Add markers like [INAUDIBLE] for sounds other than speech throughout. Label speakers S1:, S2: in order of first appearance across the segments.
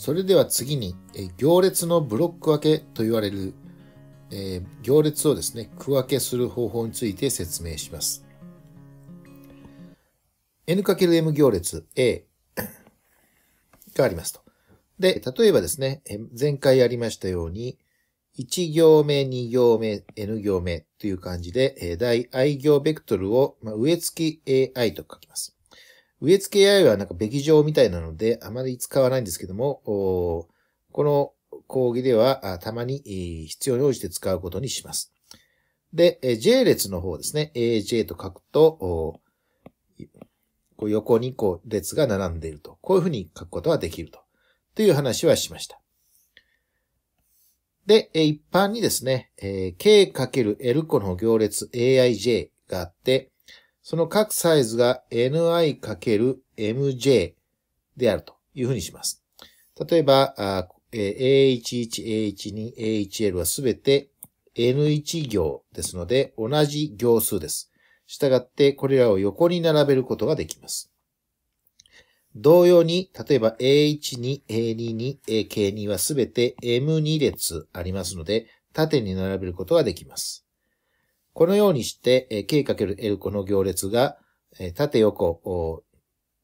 S1: それでは次に、え行列のブロック分けと言われる、え行列をですね、区分けする方法について説明します。n×m 行列 A [COUGHS] がありますと。で、例えばですね、前回やりましたように、1行目、2行目、n 行目という感じで、大 i 行ベクトルを植え付き ai と書きます。植え付 AI はなんかべき状みたいなので、あまり使わないんですけども、この講義ではたまに必要に応じて使うことにします。で、J 列の方ですね。AJ と書くと、こう横にこう列が並んでいると。こういうふうに書くことはできると。という話はしました。で、一般にですね、K×L 個の行列 AIJ があって、その各サイズが ni×mj であるというふうにします。例えば、A11、A12、A1L はすべて N1 行ですので、同じ行数です。従って、これらを横に並べることができます。同様に、例えば A12、A22、AK2 はすべて M2 列ありますので、縦に並べることができます。このようにして、K×L この行列が、縦横、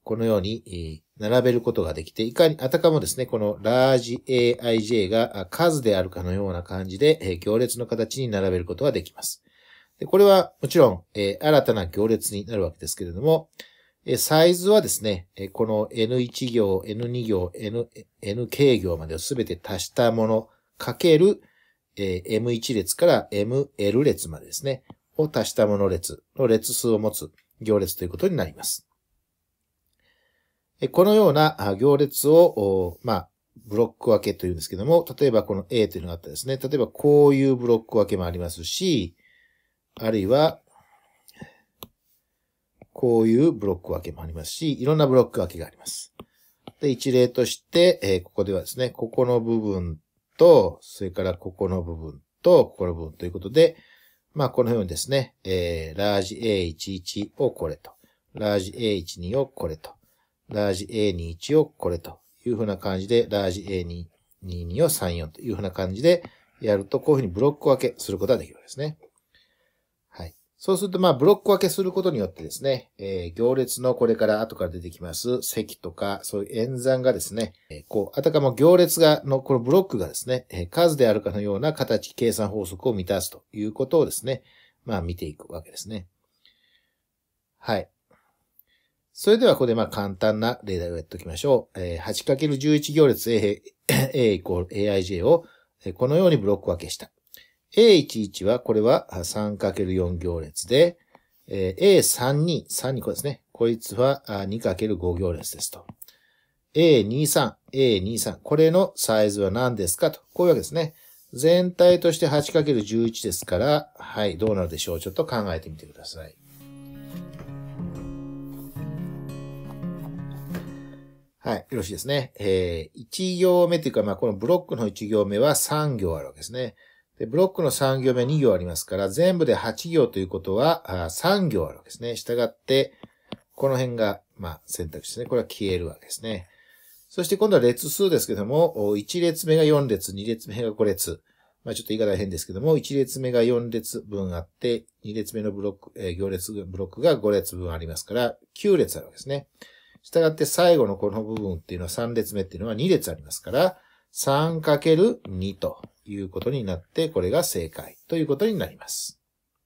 S1: このように並べることができて、いかに、あたかもですね、このラージ AIJ が数であるかのような感じで、行列の形に並べることができます。でこれはもちろん、え新たな行列になるわけですけれども、えサイズはですね、えこの N1 行、N2 行、N、NK 行までを全て足したもの、かける、えー、M1 列から ML 列までですね、を足したもの列の列数を持つ行列ということになります。このような行列を、まあ、ブロック分けというんですけども、例えばこの A というのがあったですね。例えばこういうブロック分けもありますし、あるいは、こういうブロック分けもありますし、いろんなブロック分けがあります。で、一例として、えー、ここではですね、ここの部分と、それからここの部分と、ここの部分ということで、まあ、このようにですね、えー、ラージ A11 をこれと、ラージ A12 をこれと、ラージ A21 をこれというふうな感じで、ラージ A22 を34というふうな感じでやると、こういうふうにブロック分けすることができるわけですね。そうすると、まあ、ブロック分けすることによってですね、えー、行列のこれから後から出てきます席とか、そういう演算がですね、えー、こう、あたかも行列が、の、このブロックがですね、えー、数であるかのような形、計算法則を満たすということをですね、まあ、見ていくわけですね。はい。それでは、ここで、まあ、簡単な例題をやっておきましょう。えー、8×11 行列 A, A イコール AIJ を、このようにブロック分けした。A11 は、これは 3×4 行列で、A32、32個ですね。こいつは 2×5 行列ですと。A23、A23。これのサイズは何ですかと。こういうわけですね。全体として 8×11 ですから、はい、どうなるでしょう。ちょっと考えてみてください。はい、よろしいですね。えー、1行目というか、まあ、このブロックの1行目は3行あるわけですね。で、ブロックの3行目2行ありますから、全部で8行ということはあ3行あるわけですね。従って、この辺が、まあ、選択肢ですね。これは消えるわけですね。そして今度は列数ですけども、1列目が4列、2列目が5列。まあちょっと言い方変ですけども、1列目が4列分あって、2列目のブロック、えー、行列ブロックが5列分ありますから、9列あるわけですね。したがって最後のこの部分っていうのは3列目っていうのは2列ありますから、3×2 ということになって、これが正解ということになります。